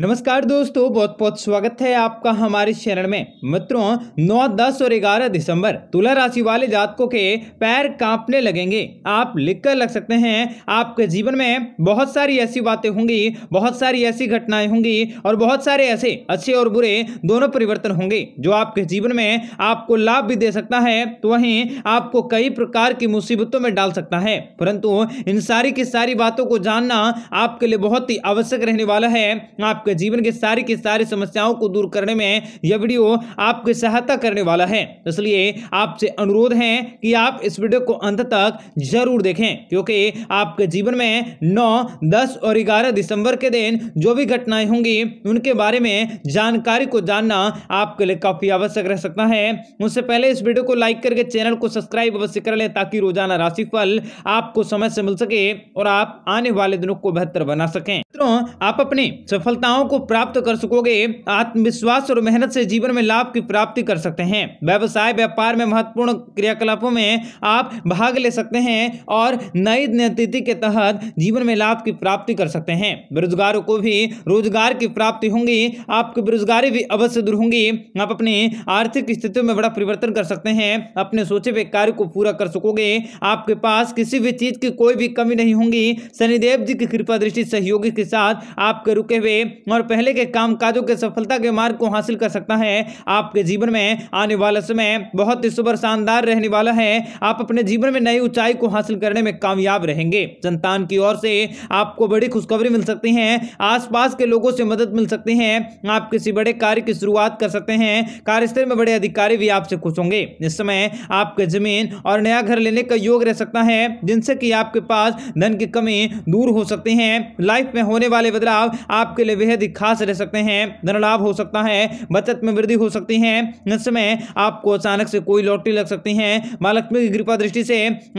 नमस्कार दोस्तों बहुत बहुत स्वागत है आपका हमारे चैनल में मित्रों नौ दस और ग्यारह दिसंबर तुला राशि वाले जातकों के पैर कांपने लगेंगे आप लिख कर लग सकते हैं आपके जीवन में बहुत सारी ऐसी बातें होंगी बहुत सारी ऐसी घटनाएं होंगी और बहुत सारे ऐसे अच्छे और बुरे दोनों परिवर्तन होंगे जो आपके जीवन में आपको लाभ भी दे सकता है तो वहीं आपको कई प्रकार की मुसीबतों में डाल सकता है परंतु इन सारी की सारी बातों को जानना आपके लिए बहुत ही आवश्यक रहने वाला है आप आपके जीवन के सारी की सारी समस्याओं को दूर करने में यह वीडियो आपकी सहायता करने वाला है इसलिए आपसे अनुरोध है कि आप इस वीडियो को अंत तक जरूर देखें क्योंकि आपके जीवन में नौ दस और ग्यारह दिसंबर के दिन जो भी घटनाएं होंगी उनके बारे में जानकारी को जानना आपके लिए काफी आवश्यक रह सकता है उससे पहले इस वीडियो को लाइक करके चैनल को सब्सक्राइब अवश्य कर लें ताकि रोजाना राशि फल आपको समय से मिल सके और आप आने वाले दिनों को बेहतर बना सकें मित्रों आप अपनी सफलताओं सफलताओं को प्राप्त कर सकोगे आत्मविश्वास और मेहनत से जीवन में लाभ की प्राप्ति कर सकते हैं व्यवसाय व्यापार में महत्वपूर्ण क्रियाकलापों में आप भाग ले सकते हैं और नई नीति के तहत जीवन में लाभ की प्राप्ति कर सकते हैं बेरोजगारों को भी रोजगार की प्राप्ति होंगी आपकी बेरोजगारी भी अवश्य दूर होंगी आप अपनी आर्थिक स्थितियों में बड़ा परिवर्तन कर सकते हैं अपने सोचे हुए कार्य को पूरा कर सकोगे आपके पास किसी भी चीज की कोई भी कमी नहीं होगी शनिदेव जी की कृपा दृष्टि सहयोगी के साथ आपके रुके हुए और पहले के कामकाजों के सफलता के मार्ग को हासिल कर सकता है आपके जीवन में आने वाला समय बहुत ही सुबह शानदार रहने वाला है आप अपने जीवन में नई ऊंचाई को हासिल करने में कामयाब रहेंगे संतान की ओर से आपको बड़ी खुशखबरी मिल सकती है आसपास के लोगों से मदद मिल सकती है आप किसी बड़े कार्य की शुरुआत कर सकते हैं कार्यस्थल में बड़े अधिकारी भी आपसे खुश होंगे इस समय आपके जमीन और नया घर लेने का योग रह सकता है जिनसे कि आपके पास धन की कमी दूर हो सकती है लाइफ में होने वाले बदलाव आपके लिए बेहद अत्यधिक खास रह सकते हैं धनलाभ हो सकता है बचत में वृद्धि हो सकती है इस समय आपको अचानक से कोई लॉटरी लग सकती है महालक्ष्मी की कृपा दृष्टि से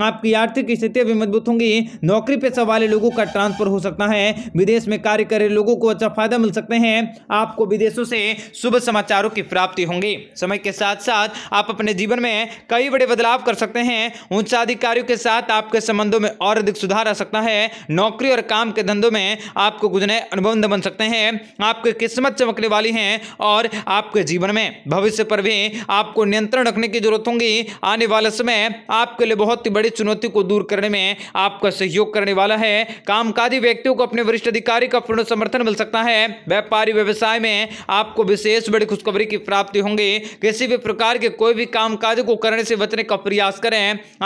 आपकी आर्थिक स्थितियां भी मजबूत होंगी नौकरी पेशा वाले लोगों का ट्रांसफर हो सकता है विदेश में कार्य कर रहे लोगों को अच्छा फायदा मिल सकते हैं आपको विदेशों से शुभ समाचारों की प्राप्ति होंगी समय के साथ साथ आप अपने जीवन में कई बड़े बदलाव कर सकते हैं उच्च अधिकारियों के साथ आपके संबंधों में और अधिक सुधार आ सकता है नौकरी और काम के धंधों में आपको कुछ नए अनुबंध बन सकते हैं हैं आपकी किस्मत चमकने वाली है और आपके जीवन में भविष्य पर भी आपको नियंत्रण रखने की जरूरत होगी आने वाले समय आपके लिए बहुत ही बड़ी चुनौती को दूर करने में आपका सहयोग करने वाला है कामकाजी व्यक्तियों को अपने वरिष्ठ अधिकारी का पूर्ण समर्थन मिल सकता है व्यापारी व्यवसाय में आपको विशेष बड़ी खुशखबरी की प्राप्ति होंगी किसी भी प्रकार के कोई भी कामकाज को करने से बचने का प्रयास करें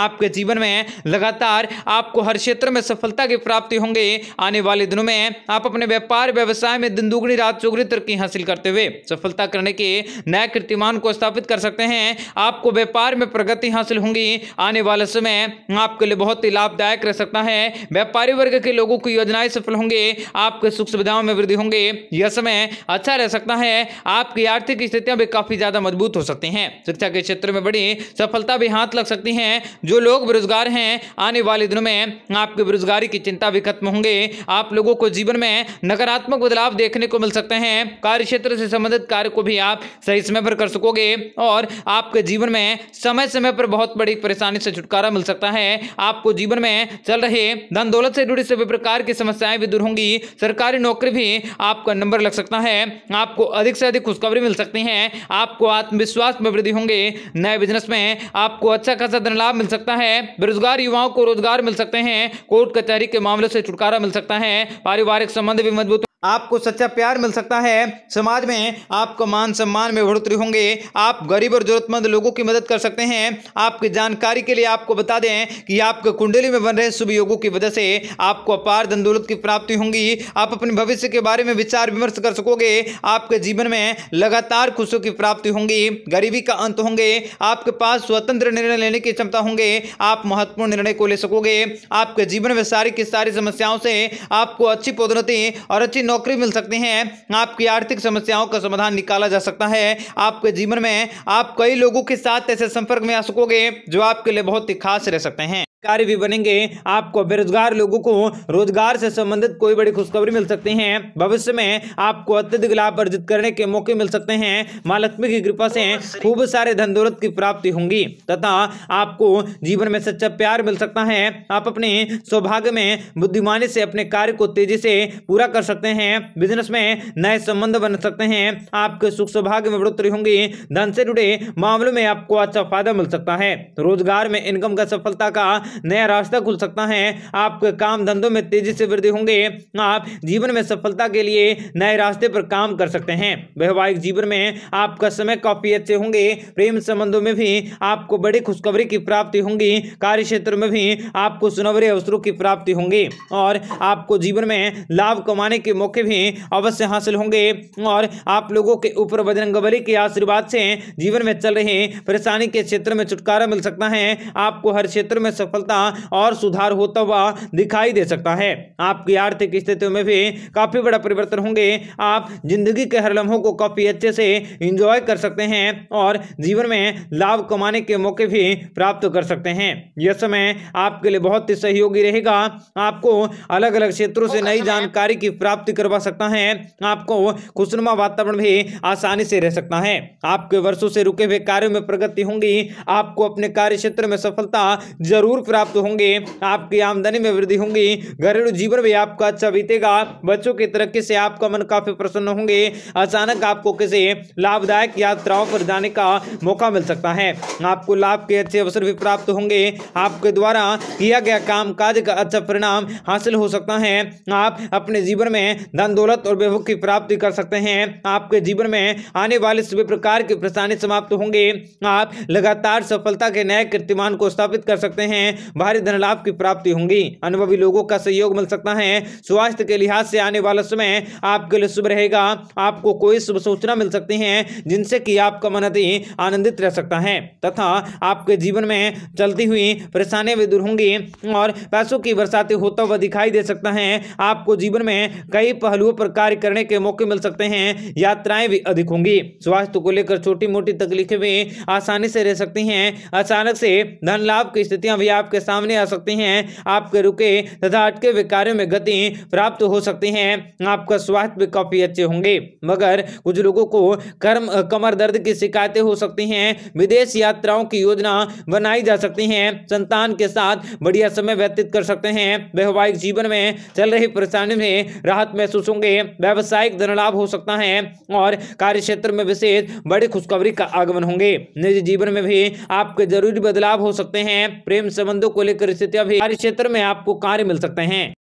आपके जीवन में लगातार आपको हर क्षेत्र में सफलता की प्राप्ति होंगी आने वाले दिनों में आप अपने व्यापार व्यवसाय में दिन दुगनी रात चौगनी तरक्की हासिल करते हुए सफलता करने के नए कीर्तिमान को स्थापित कर सकते हैं आपको व्यापार में प्रगति हासिल होंगी आने वाले समय आपके लिए बहुत ही लाभदायक रह सकता है व्यापारी वर्ग के लोगों की योजनाएं सफल होंगे आपके सुख सुविधाओं में वृद्धि होंगे यह समय अच्छा रह सकता है आपकी आर्थिक स्थितियां भी काफी ज्यादा मजबूत हो सकती हैं शिक्षा के क्षेत्र में बड़ी सफलता भी हाथ लग सकती है जो लोग बेरोजगार हैं आने वाले दिनों में आपकी बेरोजगारी की चिंता भी खत्म होंगे आप लोगों को जीवन में नकारात्मक बदलाव बदलाव देखने को मिल सकते हैं कार्य क्षेत्र से संबंधित कार्य को भी आप सही समय पर कर सकोगे और आपके जीवन में समय समय पर बहुत बड़ी परेशानी से छुटकारा मिल सकता है आपको जीवन में चल रहे धन दौलत से जुड़ी सभी प्रकार की समस्याएं भी दूर होंगी सरकारी नौकरी भी आपका नंबर लग सकता है आपको अधिक से अधिक खुशखबरी मिल सकती है आपको आत्मविश्वास में वृद्धि होंगे नए बिजनेस में आपको अच्छा खासा धन लाभ मिल सकता है बेरोजगार युवाओं को रोजगार मिल सकते हैं कोर्ट कचहरी के मामले से छुटकारा मिल सकता है पारिवारिक संबंध भी मजबूत आपको सच्चा प्यार मिल सकता है समाज में आपका मान सम्मान में बढ़ोतरी होंगे आप गरीब और जरूरतमंद लोगों की मदद कर सकते हैं आपकी जानकारी के लिए आपको बता दें कि आपके कुंडली में बन रहे शुभ योगों की वजह से आपको अपार धन दौलत की प्राप्ति होंगी आप अपने भविष्य के बारे में विचार विमर्श कर सकोगे आपके जीवन में लगातार खुशियों की प्राप्ति होंगी गरीबी का अंत होंगे आपके पास स्वतंत्र निर्णय लेने की क्षमता होंगे आप महत्वपूर्ण निर्णय को ले सकोगे आपके जीवन में सारी की सारी समस्याओं से आपको अच्छी पदोन्नति और अच्छी नौकरी मिल सकती है आपकी आर्थिक समस्याओं का समाधान निकाला जा सकता है आपके जीवन में आप कई लोगों के साथ ऐसे संपर्क में आ सकोगे जो आपके लिए बहुत ही खास रह सकते हैं कार्य भी बनेंगे आपको बेरोजगार लोगों को रोजगार से संबंधित कोई बड़ी खुशखबरी मिल सकती है भविष्य में आपको अत्यधिक लाभ अर्जित करने के मौके मिल सकते हैं माँ लक्ष्मी की कृपा से खूब सारे धन दौलत की प्राप्ति होंगी तथा आपको जीवन में सच्चा प्यार मिल सकता है आप अपने सौभाग्य में बुद्धिमानी से अपने कार्य को तेजी से पूरा कर सकते हैं बिजनेस में नए संबंध बन सकते हैं आपके सुख सौभाग्य में बढ़ोतरी होंगी धन से जुड़े मामलों में आपको अच्छा फायदा मिल सकता है रोजगार में इनकम का सफलता का नया रास्ता खुल सकता है आपके काम धंधों में तेजी से वृद्धि होंगे आप जीवन में सफलता के लिए नए रास्ते पर काम कर सकते हैं वैवाहिक जीवन में आपका समय काफी अच्छे होंगे प्रेम संबंधों में भी आपको बड़ी खुशखबरी की प्राप्ति होंगी कार्य क्षेत्र में भी आपको सुनवरे अवसरों की प्राप्ति होंगी और आपको जीवन में लाभ कमाने के मौके भी अवश्य हासिल होंगे और आप लोगों के ऊपर बजरंगबली के आशीर्वाद से जीवन में चल रहे परेशानी के क्षेत्र में छुटकारा मिल सकता है आपको हर क्षेत्र में सफलता सफलता और सुधार होता हुआ दिखाई दे सकता है आपकी आर्थिक स्थितियों में भी काफ़ी बड़ा परिवर्तन होंगे आप जिंदगी के हर लम्हों को काफ़ी अच्छे से इंजॉय कर सकते हैं और जीवन में लाभ कमाने के मौके भी प्राप्त कर सकते हैं यह समय आपके लिए बहुत ही सहयोगी रहेगा आपको अलग अलग क्षेत्रों से नई अच्छा, जानकारी की प्राप्ति करवा सकता है आपको खुशनुमा वातावरण भी आसानी से रह सकता है आपके वर्षों से रुके हुए कार्यों में प्रगति होंगी आपको अपने कार्य क्षेत्र में सफलता जरूर प्राप्त होंगे आपकी आमदनी में वृद्धि होगी घरेलू जीवन भी आपका अच्छा बीतेगा बच्चों की तरक्की से आपका मन काफी प्रसन्न होंगे अचानक आपको किसी लाभदायक यात्राओं पर जाने का मौका मिल सकता है आपको लाभ के अच्छे अवसर भी प्राप्त होंगे आपके द्वारा किया गया काम काज का अच्छा परिणाम हासिल हो सकता है आप अपने जीवन में धन दौलत और वैभव की प्राप्ति कर सकते हैं आपके जीवन में आने वाले सभी प्रकार की परेशानी समाप्त होंगे आप लगातार सफलता के नए कीर्तिमान को स्थापित कर सकते हैं भारी धन लाभ की प्राप्ति होंगी अनुभवी लोगों का सहयोग मिल सकता है स्वास्थ्य के लिहाज से आने वाला समय आपके लिए शुभ रहेगा आपको कोई शुभ सूचना मिल सकती है जिनसे कि आपका मन अति आनंदित रह सकता है तथा आपके जीवन में चलती हुई परेशानियां भी दूर होंगी और पैसों की बरसाती होता हुआ दिखाई दे सकता है आपको जीवन में कई पहलुओं पर कार्य करने के मौके मिल सकते हैं यात्राएं भी अधिक होंगी स्वास्थ्य को लेकर छोटी मोटी तकलीफें भी आसानी से रह सकती हैं अचानक से धन लाभ की स्थितियां भी आपके सामने आ सकते हैं आपके रुके तथा अटके हुए कार्यों में गति प्राप्त हो सकती हैं आपका स्वास्थ्य भी काफी अच्छे होंगे मगर कुछ लोगों को कर्म कमर दर्द की शिकायतें हो सकती हैं विदेश यात्राओं की योजना बनाई जा सकती है संतान के साथ बढ़िया समय व्यतीत कर सकते हैं वैवाहिक जीवन में चल रही परेशानी में राहत महसूस होंगे व्यावसायिक धनलाभ हो सकता है और कार्य क्षेत्र में विशेष बड़ी खुशखबरी का आगमन होंगे निजी जीवन में भी आपके जरूरी बदलाव हो सकते हैं प्रेम संबंध संबंधों को लेकर स्थिति अभी कार्य क्षेत्र में आपको कार्य मिल सकते हैं